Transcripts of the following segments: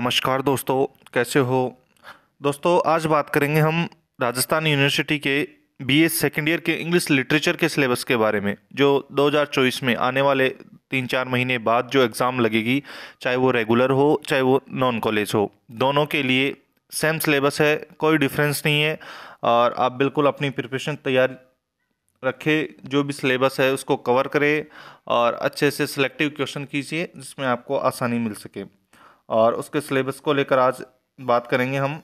नमस्कार दोस्तों कैसे हो दोस्तों आज बात करेंगे हम राजस्थान यूनिवर्सिटी के बी एस सेकेंड ईयर के इंग्लिश लिटरेचर के सिलेबस के बारे में जो 2024 में आने वाले तीन चार महीने बाद जो एग्ज़ाम लगेगी चाहे वो रेगुलर हो चाहे वो नॉन कॉलेज हो दोनों के लिए सेम सिलेबस है कोई डिफरेंस नहीं है और आप बिल्कुल अपनी प्रिपरेशन तैयार रखें जो भी सिलेबस है उसको कवर करें और अच्छे से सेलेक्टिव क्वेश्चन कीजिए जिसमें आपको आसानी मिल सके और उसके सिलेबस को लेकर आज बात करेंगे हम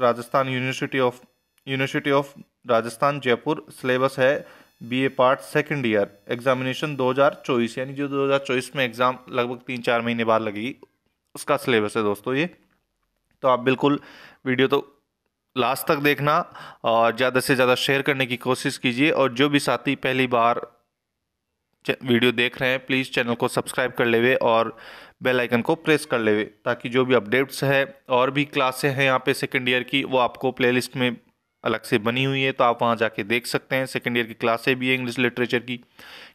Rajasthan university of university of Rajasthan Jaipur syllabus है BA part second year examination 2024 यानी जो 2024 में एग्ज़ाम लगभग तीन चार महीने बाद लगेगी उसका सिलेबस है दोस्तों ये तो आप बिल्कुल वीडियो तो लास्ट तक देखना और ज़्यादा से ज़्यादा शेयर करने की कोशिश कीजिए और जो भी साथी पहली बार वीडियो देख रहे हैं प्लीज़ चैनल को सब्सक्राइब कर लेवे और बेल आइकन को प्रेस कर लेवे ताकि जो भी अपडेट्स है और भी क्लासें हैं यहाँ पे सेकेंड ईयर की वो आपको प्लेलिस्ट में अलग से बनी हुई है तो आप वहाँ जाके देख सकते हैं सेकेंड ईयर की क्लासे भी हैं इंग्लिश लिटरेचर की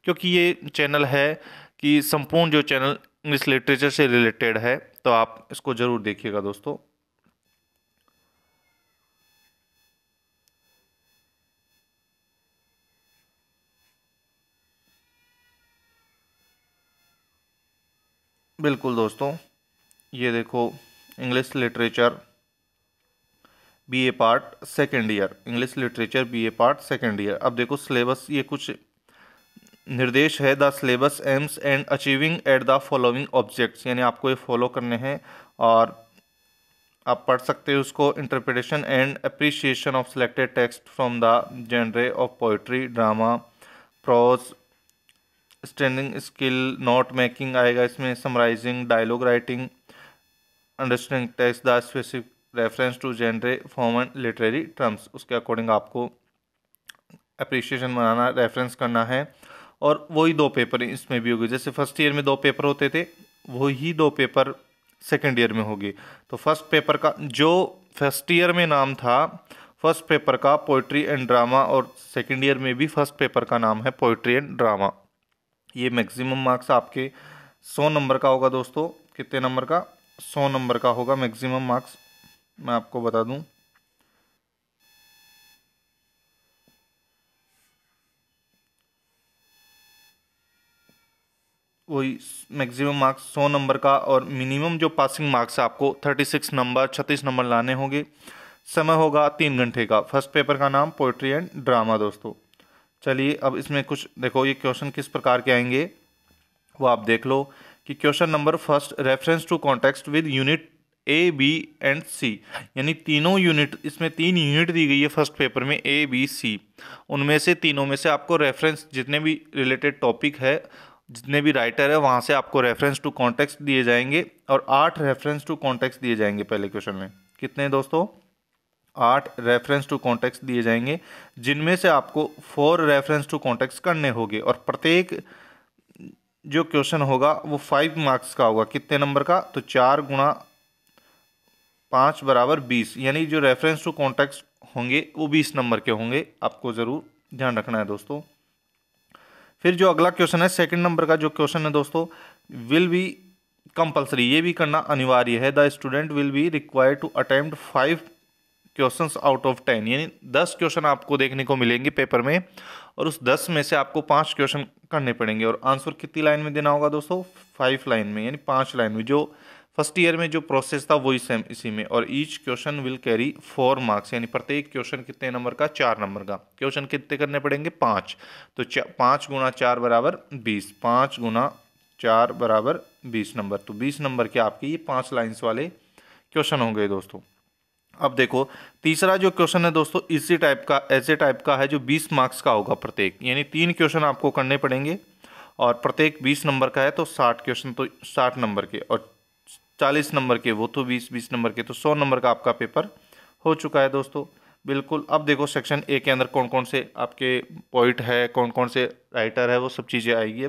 क्योंकि ये चैनल है कि संपूर्ण जो चैनल इंग्लिश लिटरेचर से रिलेटेड है तो आप इसको ज़रूर देखिएगा दोस्तों बिल्कुल दोस्तों ये देखो English literature B A part second year English literature B A part second year अब देखो सिलेबस ये कुछ निर्देश है the syllabus aims and achieving at the following objects यानी आपको ये फॉलो करने हैं और आप पढ़ सकते हैं उसको interpretation and appreciation of selected text from the genre of poetry drama prose standing skill note making आएगा इसमें summarising dialogue writing understanding text the specific reference to genre form and literary terms उसके according आपको appreciation बनाना reference करना है और वही दो पेपर इसमें भी होगी जैसे फर्स्ट ईयर में दो पेपर होते थे वही दो पेपर सेकेंड ईयर में होगी तो फर्स्ट पेपर का जो फर्स्ट ईयर में नाम था फर्स्ट पेपर का पोइट्री एंड ड्रामा और सेकेंड ईयर में भी फर्स्ट पेपर का नाम है पोइट्री एंड ड्रामा ये मैक्सिमम मार्क्स आपके सौ नंबर का होगा दोस्तों कितने नंबर का सौ नंबर का होगा मैक्सिमम मार्क्स मैं आपको बता दूं वही मैक्सिमम मार्क्स सौ नंबर का और मिनिमम जो पासिंग मार्क्स है आपको थर्टी सिक्स नंबर छत्तीस नंबर लाने होंगे समय होगा तीन घंटे का फर्स्ट पेपर का नाम पोइट्री एंड ड्रामा दोस्तों चलिए अब इसमें कुछ देखो ये क्वेश्चन किस प्रकार के आएंगे वो आप देख लो कि question number first reference to context with unit A B and C यानी तीनों यूनिट इसमें तीन यूनिट दी गई है फर्स्ट पेपर में ए बी सी उनमें से तीनों में से आपको रेफरेंस जितने भी रिलेटेड टॉपिक है जितने भी राइटर है वहाँ से आपको रेफरेंस टू कॉन्टेक्स्ट दिए जाएंगे और आठ रेफरेंस टू कॉन्टेक्स्ट दिए जाएंगे पहले क्वेश्चन में कितने दोस्तों आठ रेफरेंस टू कॉन्टेक्ट दिए जाएंगे जिनमें से आपको फोर रेफरेंस टू कॉन्टेक्ट करने होंगे और प्रत्येक जो क्वेश्चन होगा वो फाइव मार्क्स का होगा कितने नंबर का तो चार गुणा पाँच बराबर बीस यानी जो रेफरेंस टू कॉन्टेक्स्ट होंगे वो बीस नंबर के होंगे आपको ज़रूर ध्यान रखना है दोस्तों फिर जो अगला क्वेश्चन है सेकंड नंबर का जो क्वेश्चन है दोस्तों विल बी कंपलसरी ये भी करना अनिवार्य है the student will be required to attempt five question out of ten यानी दस क्वेश्चन आपको देखने को मिलेंगे पेपर में और उस दस में से आपको पाँच क्वेश्चन करने पड़ेंगे और आंसर कितनी लाइन में देना होगा दोस्तों फाइव लाइन में यानी पाँच लाइन में जो फर्स्ट ईयर में जो प्रोसेस था वही सेम इसी में और each question will carry four marks यानी प्रत्येक क्वेश्चन कितने नंबर का चार नंबर का क्वेश्चन कितने करने पड़ेंगे पाँच तो चा, पाँच गुना चार बराबर बीस पाँच गुना चार बराबर बीस नंबर तो बीस नंबर के आपके ये पाँच लाइन्स वाले क्वेश्चन होंगे दोस्तों अब देखो तीसरा जो क्वेश्चन है दोस्तों इसी टाइप का ऐसे टाइप का है जो 20 मार्क्स का होगा प्रत्येक यानी तीन क्वेश्चन आपको करने पड़ेंगे और प्रत्येक 20 नंबर का है तो 60 क्वेश्चन तो 60 नंबर के और 40 नंबर के वो तो 20 20 नंबर के तो 100 नंबर का आपका पेपर हो चुका है दोस्तों बिल्कुल अब देखो सेक्शन ए के अंदर कौन कौन से आपके पॉइंट है कौन कौन से राइटर है वो सब चीज़ें आएगी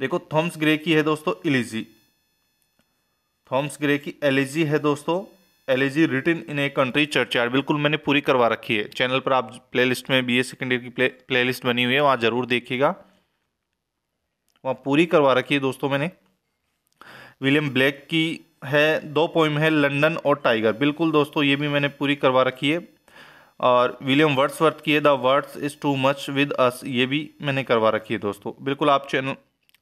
देखो थॉम्स ग्रे की है दोस्तों एलिजी थॉम्स ग्रे की एलिजी है दोस्तों elegy written in a country churchyard बिल्कुल मैंने पूरी करवा रखी है चैनल पर आप प्लेलिस्ट में बी ए सेकेंड ईयर की प्ले लिस्ट बनी हुई है वहाँ ज़रूर देखिएगा वहाँ पूरी करवा रखी है दोस्तों मैंने विलियम ब्लैक की है दो पोइम है लंदन और टाइगर बिल्कुल दोस्तों ये भी मैंने पूरी करवा रखी है और विलियम वर्ड्सवर्थ की है the world is too much with us ये भी मैंने करवा रखी है दोस्तों बिल्कुल आप चैनल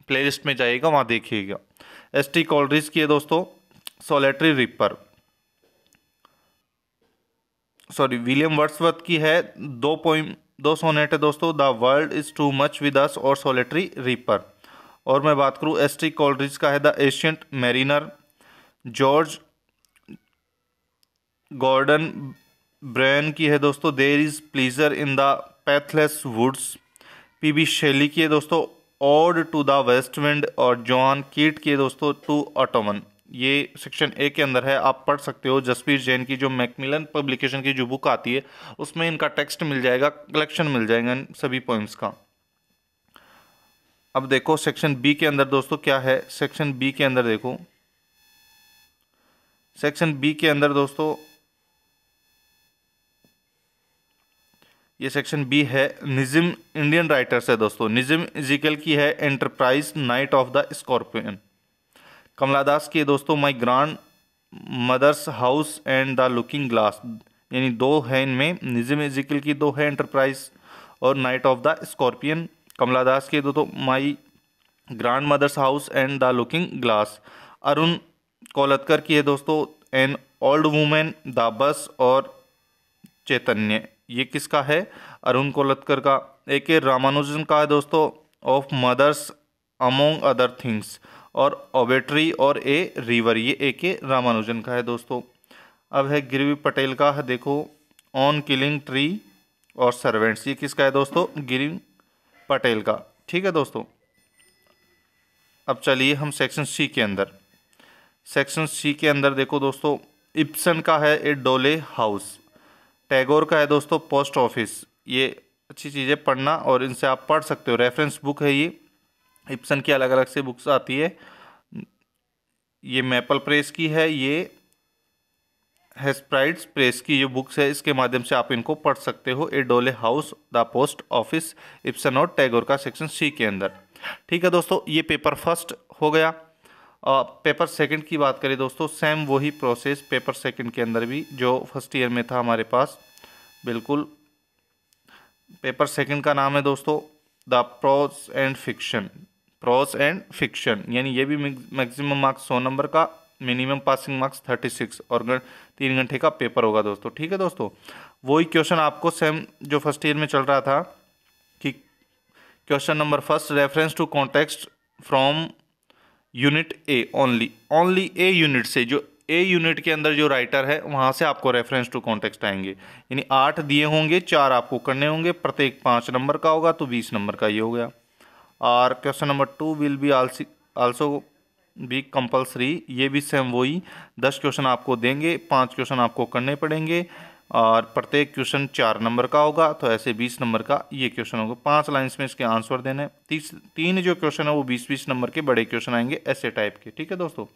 प्लेलिस्ट में जाइएगा वहाँ देखिएगा एस टी कॉलरीज की है दोस्तों solitary reaper sorry William Wordsworth की है दो पोइम दो सोनेट है दोस्तों the world is too much with us और सोलेटरी रीपर और मैं बात करूँ एस टी कॉलरिज का है the ancient mariner George Gordon Byron की है दोस्तों there is pleasure in the pathless woods P B Shelley की है दोस्तों ode to the west wind और जॉन कीट की है दोस्तों टू ऑटोमन ये सेक्शन ए के अंदर है आप पढ़ सकते हो जसवीर जैन की जो मैकमिलन पब्लिकेशन की जो बुक आती है उसमें इनका टेक्स्ट मिल जाएगा कलेक्शन मिल जाएगा इन सभी पोइम्स का अब देखो सेक्शन बी के अंदर दोस्तों क्या है सेक्शन बी के अंदर देखो सेक्शन बी के अंदर दोस्तों ये सेक्शन बी है निज़िम इंडियन राइटर्स है दोस्तों निज़िम इजिकल की है enterprise night of the scorpion Kamala Das के दोस्तों my grandmother's house and the looking glass यानी दो है इनमें निजी जिकल की दो है एंटरप्राइज और night of the scorpion Kamala Das के दोस्तों my grandmother's house and the looking glass Arun Kolatkar की है दोस्तों an old women the bus और चैतन्य ये किसका है अरुण कोलतकर का एक रामानुजन का है दोस्तों of mothers among other things और ओबेट्री और ए रिवर ये ए के रामानुजन का है दोस्तों अब है गिरवी पटेल का है देखो ऑन किलिंग ट्री और सर्वेंट्स ये किसका है दोस्तों गिरी पटेल का ठीक है दोस्तों अब चलिए हम सेक्शन सी के अंदर सेक्शन सी के अंदर देखो दोस्तों इप्सन का है ए डोले हाउस टैगोर का है दोस्तों पोस्ट ऑफिस ये अच्छी चीज़ें पढ़ना और इनसे आप पढ़ सकते हो रेफरेंस बुक है ये इप्सन की अलग अलग से बुक्स आती है ये मैपल प्रेस की है ये हेस्प्राइड्स प्रेस की ये बुक्स है इसके माध्यम से आप इनको पढ़ सकते हो a doll's house the post office Ibsen और टैगोर का सेक्शन सी के अंदर ठीक है दोस्तों ये पेपर फर्स्ट हो गया और पेपर सेकंड की बात करें दोस्तों सेम वही प्रोसेस पेपर सेकंड के अंदर भी जो फर्स्ट ईयर में था हमारे पास बिल्कुल पेपर सेकंड का नाम है दोस्तों the prose and fiction prose and fiction यानी ये भी मैक्सिमम मार्क्स सौ नंबर का minimum passing marks thirty six और तीन घंटे का पेपर होगा दोस्तों ठीक है दोस्तों वही क्वेश्चन आपको सेम जो फर्स्ट ईयर में चल रहा था कि question number first reference to context from unit A only only A unit से जो ए यूनिट के अंदर जो राइटर है वहाँ से आपको रेफरेंस टू कॉन्टेक्स्ट आएंगे यानी आठ दिए होंगे चार आपको करने होंगे प्रत्येक पाँच नंबर का होगा तो बीस नंबर का ये हो गया और question number two will be also भी कंपलसरी ये भी सेम वही दस क्वेश्चन आपको देंगे पांच क्वेश्चन आपको करने पड़ेंगे और प्रत्येक क्वेश्चन चार नंबर का होगा तो ऐसे बीस नंबर का ये क्वेश्चन होगा पांच लाइन्स में इसके आंसर देने तीस तीन जो क्वेश्चन है वो बीस बीस नंबर के बड़े क्वेश्चन आएंगे ऐसे टाइप के ठीक है दोस्तों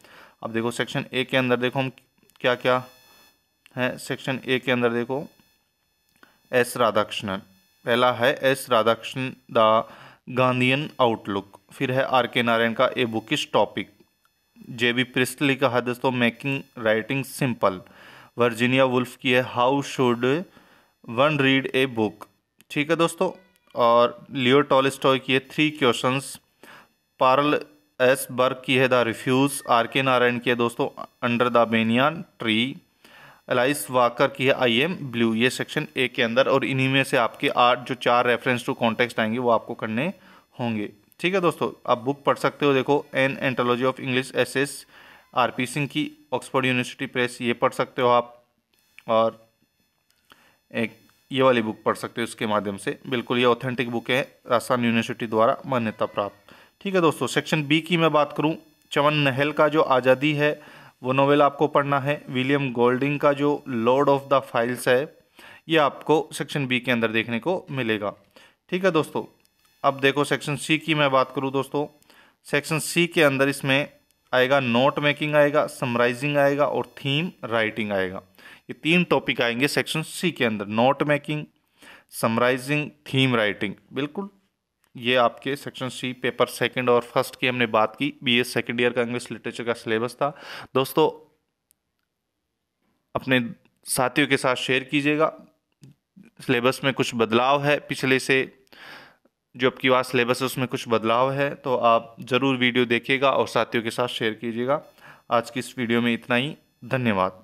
अब देखो सेक्शन ए के अंदर देखो हम क्या क्या है सेक्शन ए के अंदर देखो एस राधाकृष्णन पहला है S Radhakrishnan the Gandhian outlook फिर है आर के नारायण का a bookish topic J B Priestley का है दोस्तों making writing simple Virginia Woolf की है how should one read a book ठीक है दोस्तों और लियो टॉलिस्टॉय की है three questions Pearl S Buck की है the refuse are K Narayan की है दोस्तों under the banyan tree Alice Walker की है आई एम ब्लू ये सेक्शन ए के अंदर और इन्हीं में से आपके आठ जो चार रेफरेंस टू कॉन्टेक्स्ट आएंगे वो आपको करने होंगे ठीक है दोस्तों आप बुक पढ़ सकते हो देखो an anthology of English essays R P Singh की ऑक्सफोर्ड यूनिवर्सिटी प्रेस ये पढ़ सकते हो आप और एक ये वाली बुक पढ़ सकते हो इसके माध्यम से बिल्कुल ये ऑथेंटिक बुक है राजस्थान यूनिवर्सिटी द्वारा मान्यता प्राप्त ठीक है दोस्तों सेक्शन बी की मैं बात करूँ चवन नहल का जो आज़ादी है वो नोवेल आपको पढ़ना है विलियम गोल्डिंग का जो लॉर्ड ऑफ द फाइल्स है ये आपको सेक्शन बी के अंदर देखने को मिलेगा ठीक है दोस्तों अब देखो सेक्शन सी की मैं बात करूँ दोस्तों सेक्शन सी के अंदर इसमें आएगा नोट मेकिंग आएगा समराइजिंग आएगा और थीम राइटिंग आएगा ये तीन टॉपिक आएंगे सेक्शन सी के अंदर note making summarising theme writing बिल्कुल ये आपके सेक्शन सी पेपर सेकंड और फर्स्ट की हमने बात की बी एस सेकेंड ईयर का इंग्लिश लिटरेचर का सिलेबस था दोस्तों अपने साथियों के साथ शेयर कीजिएगा सिलेबस में कुछ बदलाव है पिछले से जो आपकी बात सिलेबस है उसमें कुछ बदलाव है तो आप ज़रूर वीडियो देखिएगा और साथियों के साथ शेयर कीजिएगा आज की इस वीडियो में इतना ही धन्यवाद